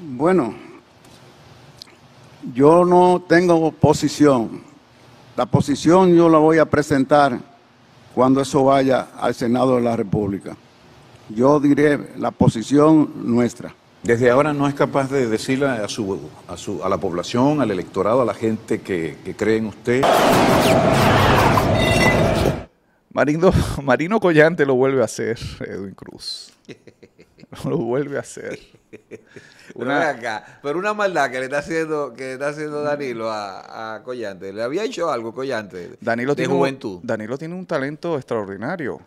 Bueno, yo no tengo posición. La posición yo la voy a presentar cuando eso vaya al Senado de la República. Yo diré la posición nuestra. Desde ahora no es capaz de decirle a, su, a, su, a la población, al electorado, a la gente que, cree en usted. Marino, Marino Collante lo vuelve a hacer, Edwin Cruz. no lo vuelve a hacer. Una... pero, una maldad que le está haciendo, que le está haciendo Danilo a, Collante. ¿Le había hecho algo Collante Danilo tiene juventud? Danilo tiene un talento extraordinario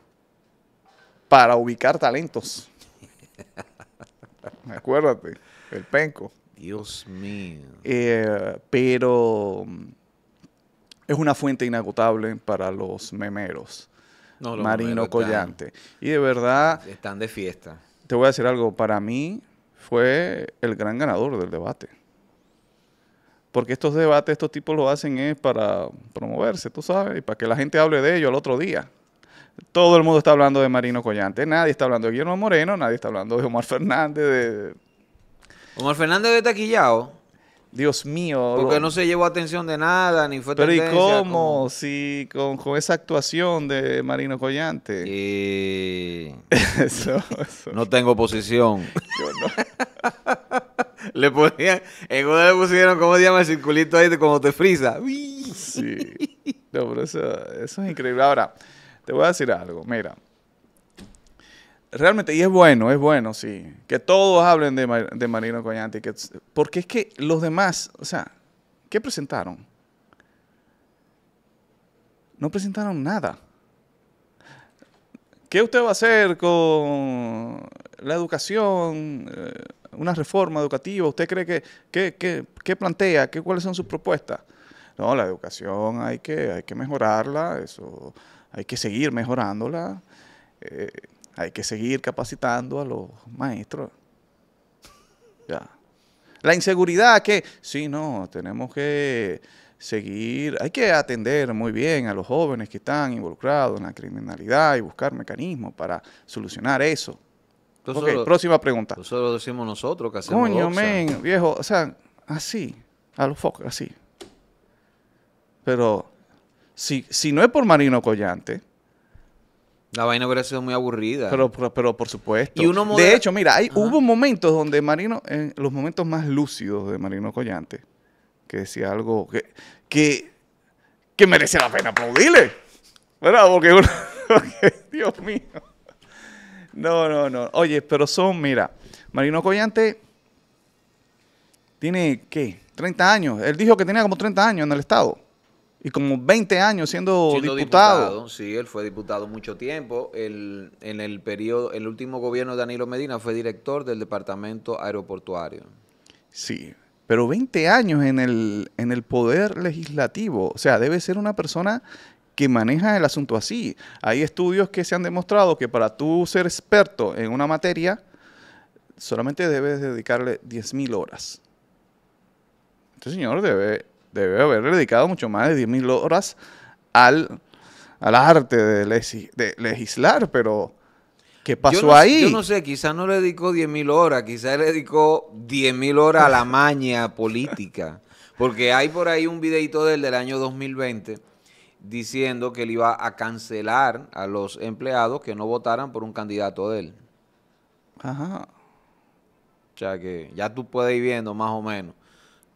para ubicar talentos. Acuérdate, el penco. Dios mío. Eh, pero es una fuente inagotable para los memeros. Marino Collante. y de verdad... Están de fiesta te voy a decir algo, para mí fue el gran ganador del debate. Porque estos debates, estos tipos lo hacen es para promoverse, tú sabes, y para que la gente hable de ello al otro día. Todo el mundo está hablando de Marino Collante, nadie está hablando de Guillermo Moreno, nadie está hablando de Omar Fernández, de... Omar Fernández de Taquillao. Dios mío. Porque no se llevó atención de nada, ni fue Pero ¿y cómo? Si con, esa actuación de Marino Collante. Y... eso, eso. No tengo posición. le ponían, en una le pusieron, ¿cómo se llama el circulito ahí de cuando te frisa? sí. No, pero eso, eso es increíble. Ahora, te voy a decir algo. Mira, Realmente, y es bueno, es bueno, sí. Que todos hablen de, Marino Coñanti. porque es que los demás, o sea, ¿qué presentaron? No presentaron nada. ¿Qué usted va a hacer con la educación, eh, una reforma educativa? ¿Usted cree que, qué qué qué plantea? ¿Qué ¿Cuáles son sus propuestas? No, la educación hay que, hay que mejorarla, eso, hay que seguir mejorándola. Eh, hay que seguir capacitando a los maestros. La inseguridad que, sí, no, tenemos que seguir, hay que atender muy bien a los jóvenes que están involucrados en la criminalidad y buscar mecanismos para solucionar eso. Entonces, ok, próxima pregunta. Eso lo decimos nosotros que Coño, men, viejo, o sea, así, a los focos, así. Pero si, si no es por Marino Collante, la vaina hubiera sido muy aburrida. Pero, pero, por supuesto. De hecho, mira, hay, hubo momentos donde Marino, en los momentos más lúcidos de Marino Collante, que decía algo que, que, la pena aplaudirle. ¿Verdad? Porque uno. Dios mío. No, no, no. Oye, pero son, mira, Marino Collante tiene, ¿qué? 30 años. Él dijo que tenía como 30 años en el Estado y como 20 años siendo, diputado. Sí, él fue diputado mucho tiempo. en el periodo, el último gobierno de Danilo Medina fue director del departamento aeroportuario. Sí, pero 20 años en el, en el poder legislativo. O sea, debe ser una persona que maneja el asunto así. Hay estudios que se han demostrado que para tú ser experto en una materia, solamente debes dedicarle 10.000 horas. Este señor debe debe haber dedicado mucho más de 10.000 horas al, al arte de, legislar, pero ¿qué pasó ahí? Yo no sé, quizás no le dedicó 10.000 horas, quizás le dedicó 10.000 horas a la maña política, porque hay por ahí un videito él del año 2020 diciendo que él iba a cancelar a los empleados que no votaran por un candidato de él. Ajá. O sea que ya tú puedes ir viendo más o menos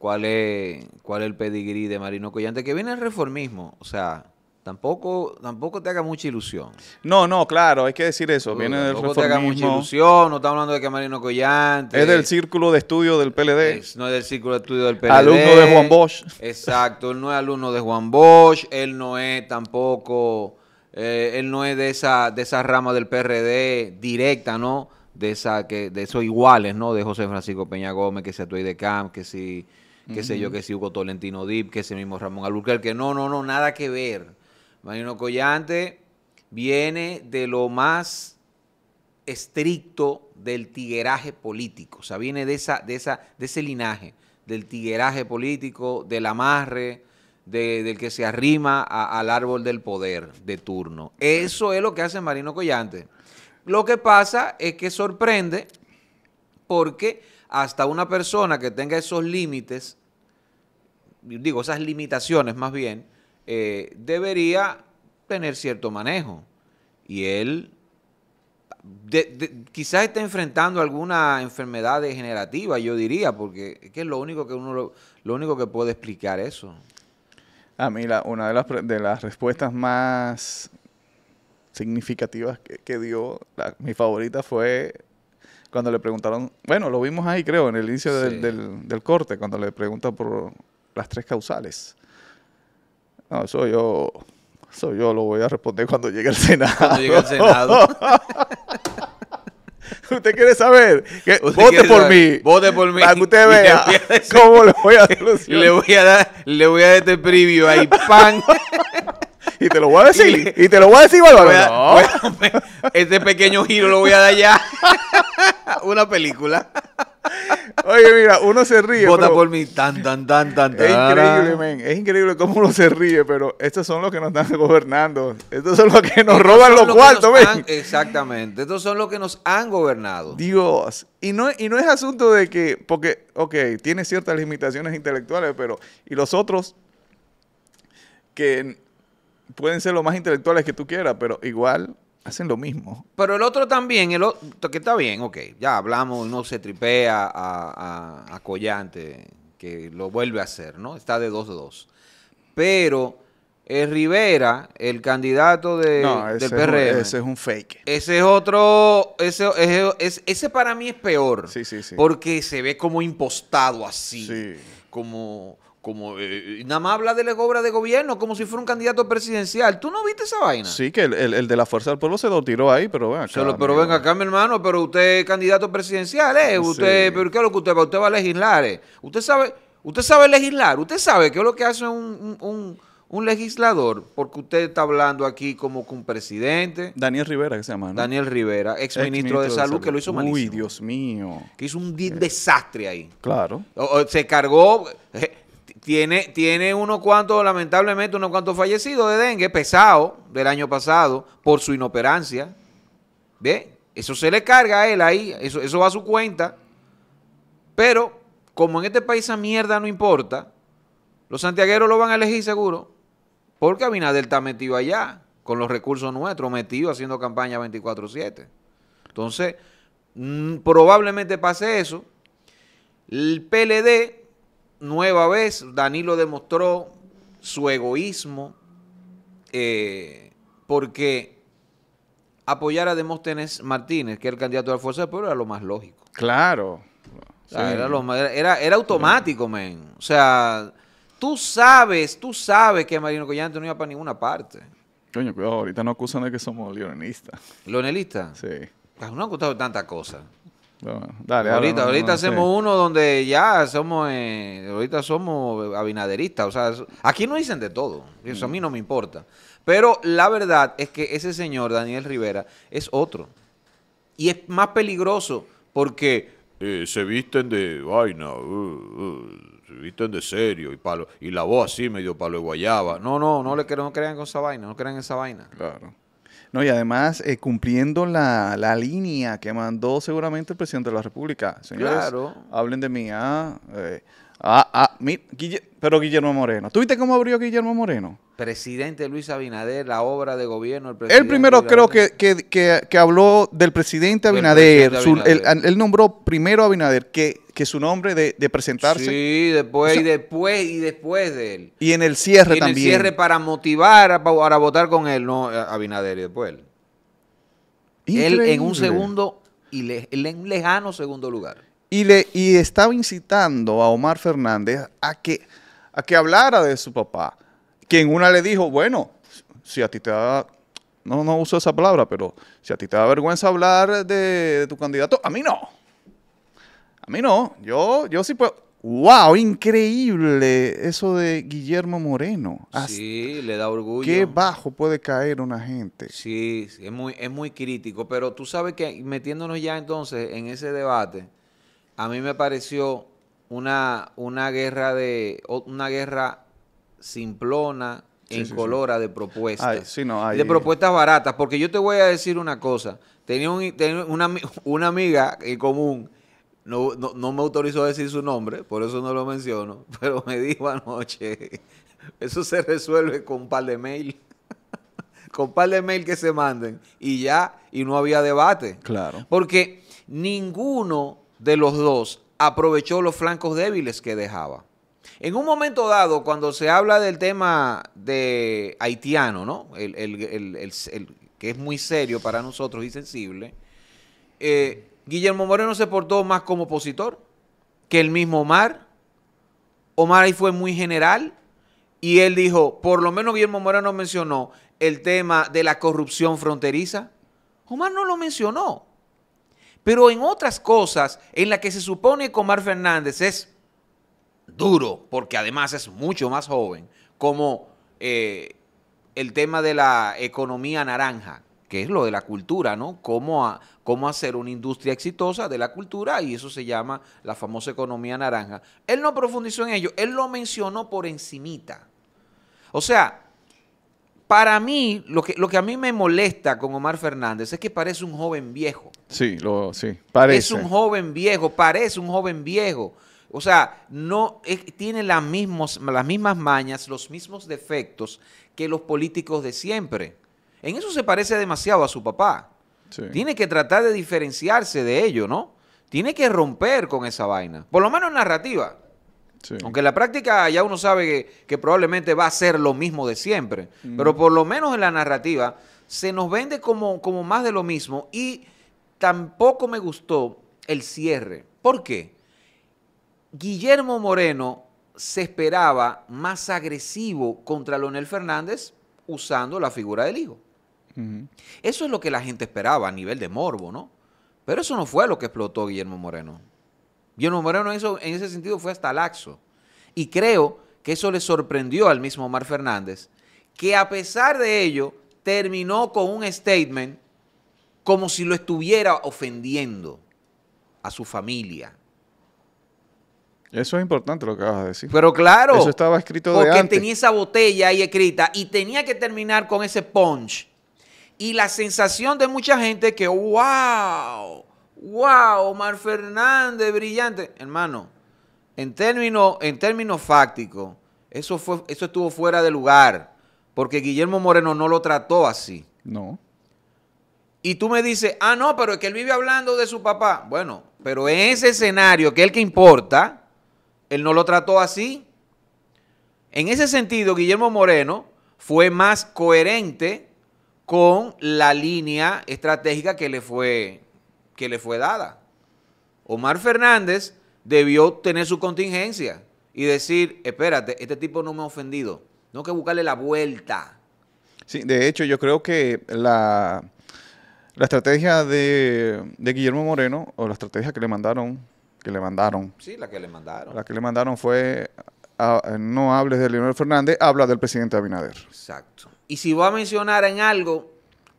cuál es, cuál es el pedigrí de Marino Collante, que viene el reformismo, o sea, tampoco, tampoco te haga mucha ilusión. No, no, claro, hay que decir eso, viene del reformismo. No te haga mucha ilusión, no estamos hablando de que Marino Collante. Es del círculo de estudio del PLD. no es del círculo de estudio del PLD. Alumno de Juan Bosch. Exacto, él no es alumno de Juan Bosch, él no es tampoco, eh, él no es de esa, de esa rama del PRD directa, ¿no? De esa que, de esos iguales, ¿no? De José Francisco Peña Gómez, que se tu de Camp, que sí. Que sé yo, que si Hugo Tolentino Dip, que ese mismo Ramón Alburquerque, que no, no, no, nada que ver. Marino Collante viene de lo más estricto del tigueraje político, o sea, viene de, esa, de, esa, de ese linaje, del tigueraje político, del amarre, del que se arrima al árbol del poder de turno. Eso es lo que hace Marino Collante. Lo que pasa es que sorprende porque hasta una persona que tenga esos límites, digo, esas limitaciones más bien, eh, debería tener cierto manejo. Y él quizás está enfrentando alguna enfermedad degenerativa, yo diría, porque es es lo único que uno lo, único que puede explicar eso. A mí la, una de las, de las respuestas más significativas que, dio, mi favorita fue cuando le preguntaron, bueno, lo vimos ahí creo, en el inicio del, del, corte, cuando le preguntan por las tres causales. No, eso yo, eso yo lo voy a responder cuando llegue al Senado. Cuando llegue al Senado. usted quiere saber, vote por mí. Vote por mí. Para que usted vea cómo le voy a Le voy a dar, le voy a dar este preview ahí, pan. Y te lo voy a decir. y, te lo voy a decir, No. este pequeño giro lo voy a dar ya. Una película. Oye, mira, uno se ríe. Vota por mí. Tan, tan, tan, tan, Es increíble, men. Es increíble cómo uno se ríe, pero estos son los que nos están gobernando. Estos son los que nos roban los, cuartos, men. exactamente. Estos son los que nos han gobernado. Dios. Y no, y no es asunto de que, porque, ok, tiene ciertas limitaciones intelectuales, pero, y los otros que pueden ser lo más intelectuales que tú quieras, pero igual hacen lo mismo. Pero el otro también, el otro, que está bien, ok, ya hablamos, no se tripea a, Collante, que lo vuelve a hacer, ¿no? Está de 2-2. Pero eh, Rivera, el candidato de, del PRM. Es, ese es un fake. Ese es otro, ese, ese, para mí es peor. Sí, sí, sí. Porque se ve como impostado así. Sí. Como como eh, eh, nada más habla de la obra de gobierno como si fuera un candidato presidencial. ¿Tú no viste esa vaina? Sí, que el, de la Fuerza del Pueblo se lo tiró ahí, pero ven acá. pero venga acá, mi hermano, pero usted es candidato presidencial, ¿eh? Usted, pero ¿qué es lo que usted va? Usted va a legislar, ¿eh? Usted sabe, usted sabe legislar, usted sabe qué es lo que hace un, legislador, porque usted está hablando aquí como con presidente. Daniel Rivera, que se llama, Daniel Rivera, ex ministro de, salud, que lo hizo malísimo. Uy, Dios mío. Que hizo un eh. desastre ahí. Claro. se cargó... Tiene, tiene unos cuantos, lamentablemente, unos cuantos fallecidos de dengue, pesado del año pasado, por su inoperancia. ¿Ve? Eso se le carga a él ahí, eso, eso va a su cuenta. Pero, como en este país esa mierda no importa, los santiagueros lo van a elegir seguro, porque Abinadel está metido allá, con los recursos nuestros, metido haciendo campaña 24-7. Entonces, mm, probablemente pase eso. El PLD nueva vez Danilo demostró su egoísmo eh, porque apoyar a Demóstenes Martínez, que era el candidato de la Fuerza del Pueblo, era lo más lógico. Claro. era, era, automático, men. O sea, tú sabes, tú sabes que Marino Collante no iba para ninguna parte. Coño, cuidado, ahorita no acusan de que somos leonistas ¿Leonelistas? Sí. Pues no han acusado tantas cosas ahorita, ahorita hacemos uno donde ya somos, eh, ahorita somos abinaderistas. O sea, aquí no dicen de todo. Eso a mí no me importa. Pero la verdad es que ese señor, Daniel Rivera, es otro. Y es más peligroso porque eh, se visten de vaina, uh, uh, se visten de serio y palo. Y la voz así medio palo de guayaba. No, no, no le no crean con esa vaina, no crean esa vaina. Claro. No, y además eh, cumpliendo la, la, línea que mandó seguramente el presidente de la República. Señores, hablen de mí. Ah, eh, ah, ah pero Guillermo Moreno. ¿Tuviste cómo abrió Guillermo Moreno? presidente Luis Abinader, la obra de gobierno. El presidente él primero creo que, habló del presidente Abinader. él, nombró primero a Abinader que, su nombre de, presentarse. Sí, después, y después, y después de él. Y en el cierre también. En el cierre para motivar a, para votar con él, no Abinader y después él. Él en un segundo y le, en un lejano segundo lugar. Y, le, y estaba incitando a Omar Fernández a que, a que hablara de su papá quien una le dijo, bueno, si a ti te da, no, no uso esa palabra, pero si a ti te da vergüenza hablar de, tu candidato, a mí no. A mí no, yo, yo sí puedo. ¡Wow! Increíble eso de Guillermo Moreno. sí, le da orgullo. Qué bajo puede caer una gente. Sí, es muy, es muy crítico, pero tú sabes que metiéndonos ya entonces en ese debate, a mí me pareció una, una guerra de una guerra simplona, incolora, de propuestas. de eh. propuestas baratas. Porque yo te voy a decir una cosa. Tenía, una, amiga en común. No, me autorizó a decir su nombre, por eso no lo menciono, pero me dijo anoche, eso se resuelve con un par de mail con un par de mail que se manden y ya, y no había debate. Claro. Porque ninguno de los dos aprovechó los flancos débiles que dejaba. En un momento dado, cuando se habla del tema de haitiano, ¿no? El, que es muy serio para nosotros y sensible, eh, Guillermo Moreno se portó más como opositor que el mismo Omar. Omar ahí fue muy general y él dijo, por lo menos Guillermo Moreno mencionó el tema de la corrupción fronteriza. Omar no lo mencionó. Pero en otras cosas en las que se supone que Omar Fernández es duro, porque además es mucho más joven, como eh, el tema de la economía naranja, que es lo de la cultura, ¿no? Cómo, a, cómo hacer una industria exitosa de la cultura y eso se llama la famosa economía naranja. Él no profundizó en ello, él lo mencionó por encimita. O sea, para mí, lo que, lo que a mí me molesta con Omar Fernández es que parece un joven viejo. Sí, lo, sí, parece. Es un joven viejo, parece un joven viejo. O sea, no tiene las, las mismas mañas, los mismos defectos que los políticos de siempre. En eso se parece demasiado a su papá. Tiene que tratar de diferenciarse de ello, ¿no? Tiene que romper con esa vaina. Por lo menos en narrativa. Aunque en la práctica ya uno sabe que, probablemente va a ser lo mismo de siempre. Mm. Pero por lo menos en la narrativa se nos vende como, como más de lo mismo. Y tampoco me gustó el cierre. ¿Por qué? Guillermo Moreno se esperaba más agresivo contra Leonel Fernández usando la figura del hijo. Eso es lo que la gente esperaba a nivel de morbo, ¿no? Pero eso no fue lo que explotó Guillermo Moreno. Guillermo Moreno en ese sentido fue hasta laxo. Y creo que eso le sorprendió al mismo Omar Fernández, que a pesar de ello terminó con un statement como si lo estuviera ofendiendo a su familia, eso es importante lo que vas a decir. Pero claro. Eso estaba escrito de antes. Porque tenía esa botella ahí escrita y tenía que terminar con ese punch. Y la sensación de mucha gente que, wow, wow, Omar Fernández, brillante. Hermano, en términos en términos fácticos, eso, eso estuvo fuera de lugar. Porque Guillermo Moreno no lo trató así. No. Y tú me dices, ah, no, pero es que él vive hablando de su papá. Bueno, pero en ese escenario, que es el que importa, él no lo trató así. En ese sentido, Guillermo Moreno fue más coherente con la línea estratégica que le fue, que le fue dada. Omar Fernández debió tener su contingencia y decir, espérate, este tipo no me ha ofendido, tengo que buscarle la vuelta. Sí, de hecho yo creo que la, la estrategia de Guillermo Moreno, o la estrategia que le mandaron que le mandaron. Sí, la que le mandaron. La que le mandaron fue, no hables de Leonel Fernández, habla del presidente Abinader. Exacto. Y si va a mencionar en algo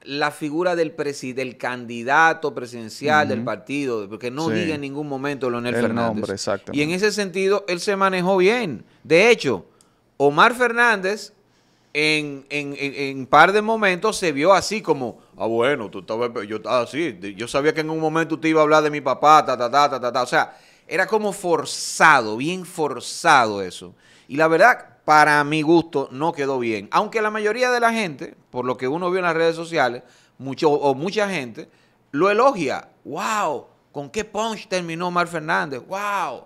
la figura del, del candidato presidencial del partido, porque no diga en ningún momento Leonel Fernández. Y en ese sentido, él se manejó bien. De hecho, Omar Fernández en, un par de momentos se vio así como, ah, bueno, tú estabas, yo, estaba ah, así yo sabía que en un momento te iba a hablar de mi papá, ta, ta, ta, ta, ta, O sea, era como forzado, bien forzado eso. Y la verdad, para mi gusto, no quedó bien. Aunque la mayoría de la gente, por lo que uno vio en las redes sociales, mucho, o mucha gente, lo elogia. ¡Wow! ¿Con qué punch terminó Mar Fernández? ¡Wow!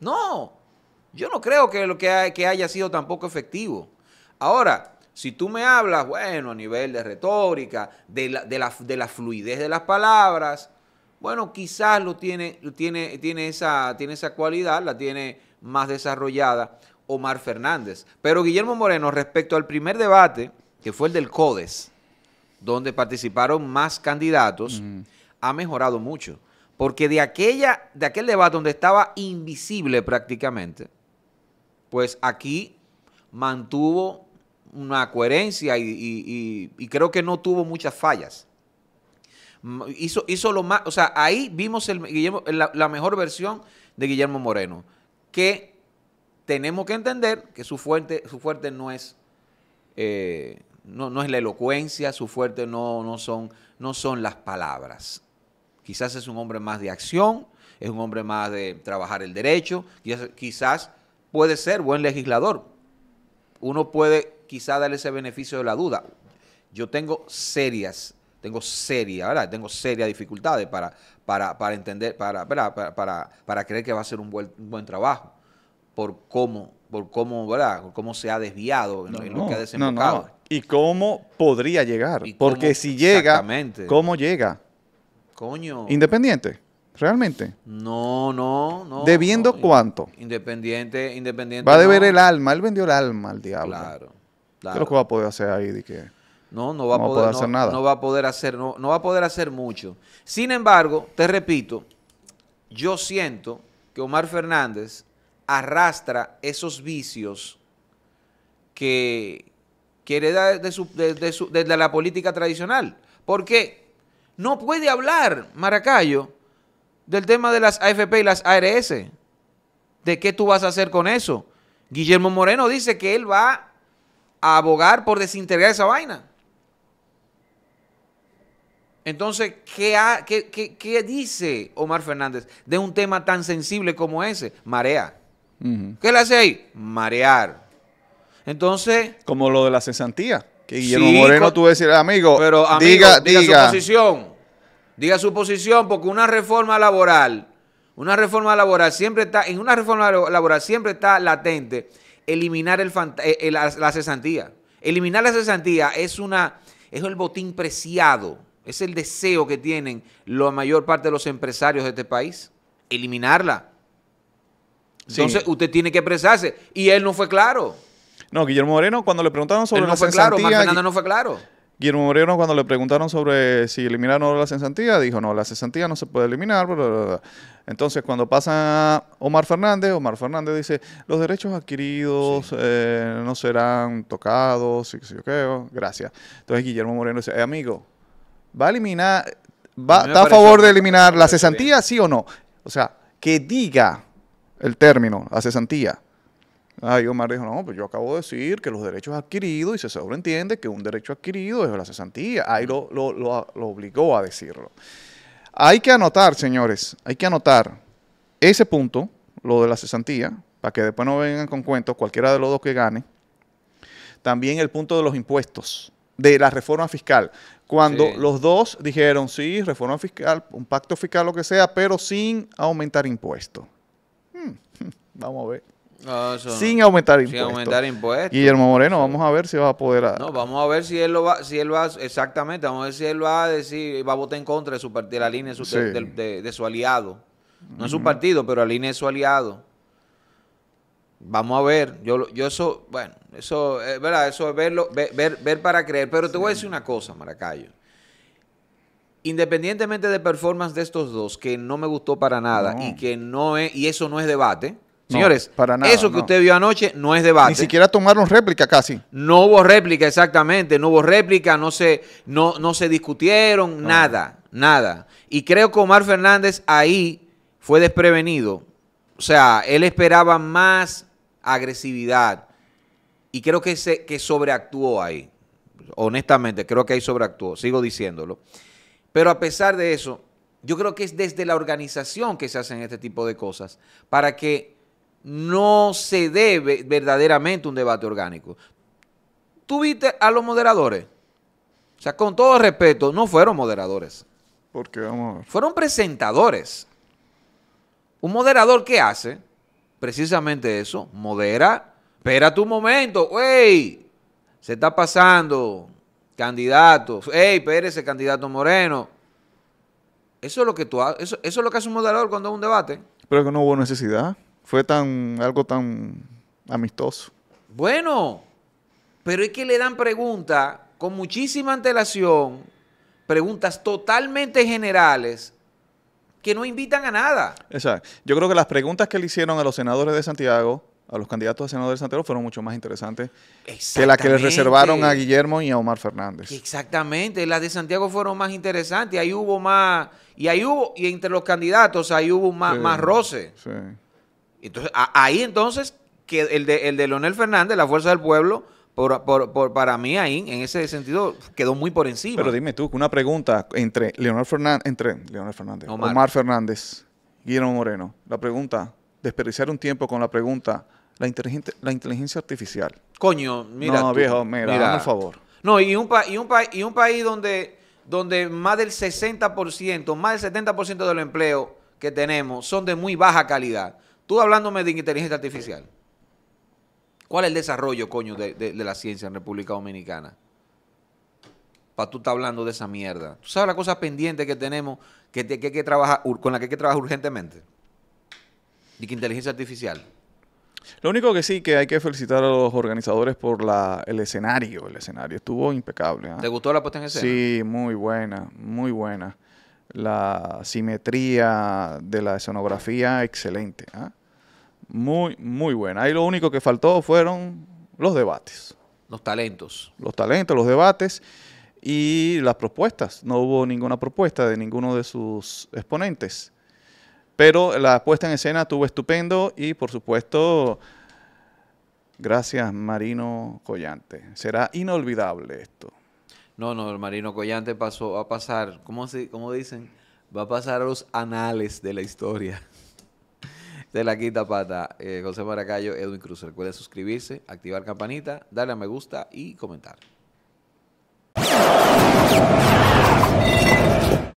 No, yo no creo que lo que, que haya sido tampoco efectivo. Ahora, si tú me hablas, bueno, a nivel de retórica, de la, fluidez de las palabras, bueno, quizás lo tiene, tiene, tiene, esa, tiene esa cualidad, la tiene más desarrollada Omar Fernández. Pero Guillermo Moreno, respecto al primer debate, que fue el del CODES, donde participaron más candidatos, ha mejorado mucho. Porque de, aquella, de aquel debate donde estaba invisible prácticamente, pues aquí mantuvo una coherencia y, creo que no tuvo muchas fallas. Hizo, hizo lo más, o sea, ahí vimos el, la, mejor versión de Guillermo Moreno, que tenemos que entender que su fuerte, su fuerte no es... Eh, no, no, es la elocuencia, su fuerte no, no, son, no son las palabras. Quizás es un hombre más de acción, es un hombre más de trabajar el derecho, quizás puede ser buen legislador. Uno puede quizá darle ese beneficio de la duda. Yo tengo serias, tengo serias, ¿verdad? Tengo serias dificultades para, para, para entender, para, para, para, para, creer que va a ser un buen, buen trabajo por cómo, por cómo, ¿verdad? Por cómo se ha desviado en, lo que ha desembocado. y cómo podría llegar. Porque si llega, ¿cómo llega? Coño. Independiente. ¿Realmente? No, no, no. ¿Debiendo cuánto? Independiente, independiente. Va a deber el alma. Él vendió el alma al diablo. Claro que va a poder hacer ahí? que no, no va, a poder, hacer no, nada. No va a poder hacer, no, no va a poder hacer mucho. Sin embargo, te repito, yo siento que Omar Fernández arrastra esos vicios que, quiere hereda de, su, de, la política tradicional. Porque no puede hablar Maracayo del tema de las AFP y las ARS. ¿De qué tú vas a hacer con eso? Guillermo Moreno dice que él va a abogar por desintegrar esa vaina. Entonces, ¿qué, dice Omar Fernández de un tema tan sensible como ese? Marea. ¿Qué le hace ahí? Marear. Entonces... Como lo de la cesantía. Que Guillermo Moreno tuvo que decir, amigo, pero, amigo, diga, diga, diga su posición. Diga su posición, porque una reforma laboral, una reforma laboral siempre está, en una reforma laboral siempre está latente eliminar el, eh, la, cesantía. Eliminar la cesantía es, una, es el botín preciado, es el deseo que tienen la mayor parte de los empresarios de este país. Eliminarla. Entonces usted tiene que expresarse. Y él no fue claro. No, Guillermo Moreno, cuando le preguntaron sobre la no fue claro. Guillermo Moreno, cuando le preguntaron sobre si eliminaron la cesantía, dijo, no, la cesantía no se puede eliminar. Entonces, cuando pasa Omar Fernández, Omar Fernández dice, los derechos adquiridos eh, no serán tocados, y oh, gracias. Entonces, Guillermo Moreno dice, eh, amigo, ¿va a eliminar, va, está a favor de eliminar la cesantía, sí o no? O sea, que diga el término, la cesantía. Ahí Omar dijo, no, pues yo acabo de decir que los derechos adquiridos, y se sobreentiende que un derecho adquirido es la cesantía. Ahí lo, lo, obligó a decirlo. Hay que anotar, señores, hay que anotar ese punto, lo de la cesantía, para que después no vengan con cuentos cualquiera de los dos que gane. También el punto de los impuestos, de la reforma fiscal. Cuando los dos dijeron, sí, reforma fiscal, un pacto fiscal, lo que sea, pero sin aumentar impuestos. Hmm, vamos a ver sin aumentar impuestos. Y aumentar Guillermo Moreno, vamos a ver si va a poder. No, vamos a ver si él lo va, si él va, exactamente, vamos a ver si él va a decir, va a votar en contra de, su, de la línea de su, aliado. No es su partido, pero la línea de su aliado. Vamos a ver, yo, yo eso, bueno, eso es verdad, eso es verlo, ver, ver, para creer. Pero te voy a decir una cosa, Maracayo. Independientemente de performance de estos dos, que no me gustó para nada y que no es, y eso no es debate, Señores, eso que usted vio anoche no es debate. Ni siquiera tomaron réplica casi. No hubo réplica, exactamente. No hubo réplica, no se, no, no se discutieron, nada, nada. Y creo que Omar Fernández ahí fue desprevenido. O sea, él esperaba más agresividad. Y creo que, se, que sobreactuó ahí. Honestamente, creo que ahí sobreactuó. Sigo diciéndolo. Pero a pesar de eso, yo creo que es desde la organización que se hacen este tipo de cosas. Para que no se debe verdaderamente un debate orgánico. ¿Tuviste a los moderadores? O sea, con todo respeto, no fueron moderadores. Porque vamos a ver. Fueron presentadores. Un moderador qué hace precisamente eso, modera, espera tu momento, ¡Ey! Se está pasando, candidato, ¡Ey, espérese, candidato Moreno! Eso es lo que tú eso, es lo que hace un moderador cuando hay un debate. Pero que no hubo necesidad fue tan algo tan amistoso. Bueno, pero es que le dan preguntas con muchísima antelación, preguntas totalmente generales que no invitan a nada. Exacto. Yo creo que las preguntas que le hicieron a los senadores de Santiago, a los candidatos a senadores de Santiago, fueron mucho más interesantes que las que le reservaron a Guillermo y a Omar Fernández. Exactamente, las de Santiago fueron más interesantes, ahí hubo más, y ahí hubo, y entre los candidatos ahí hubo más, más roce. Sí. Entonces, ahí entonces, que el de, Leonel Fernández, la fuerza del pueblo, por, para mí ahí, en ese sentido, quedó muy por encima. Pero dime tú, una pregunta entre Leonel Fernández, entre Leonel Fernández, Omar, Fernández, Guillermo Moreno. La pregunta, desperdiciar un tiempo con la pregunta, la, inteligencia, la inteligencia artificial. Coño, mira. No, viejo, mira, mira. un favor. No, y un, y un, y un país donde, donde más del 60%, más del 70% de los empleos que tenemos son de muy baja calidad. Tú hablándome de inteligencia artificial. ¿Cuál es el desarrollo, coño, de, la ciencia en República Dominicana? Para tú estar hablando de esa mierda. ¿Tú sabes la cosa pendiente que tenemos que, que, trabajar, con la que hay que trabajar urgentemente? Y inteligencia artificial. Lo único que sí que hay que felicitar a los organizadores por el escenario. El escenario estuvo impecable. ¿ah? ¿Te gustó la puesta en escena? Sí, muy buena, muy buena. La simetría de la escenografía, excelente. ¿eh? muy, muy buena. Ahí lo único que faltó fueron los debates. Los talentos. Los talentos, los debates y las propuestas. No hubo ninguna propuesta de ninguno de sus exponentes. Pero la puesta en escena estuvo estupendo y por supuesto, gracias Marino Collante. Será inolvidable esto. No, no, el Marino Collante pasó, va a pasar, ¿cómo, se, cómo dicen? Va a pasar a los anales de la historia de la quinta pata, eh, José Maracayo, Edwin Cruz. Recuerden suscribirse, activar campanita, darle a me gusta y comentar.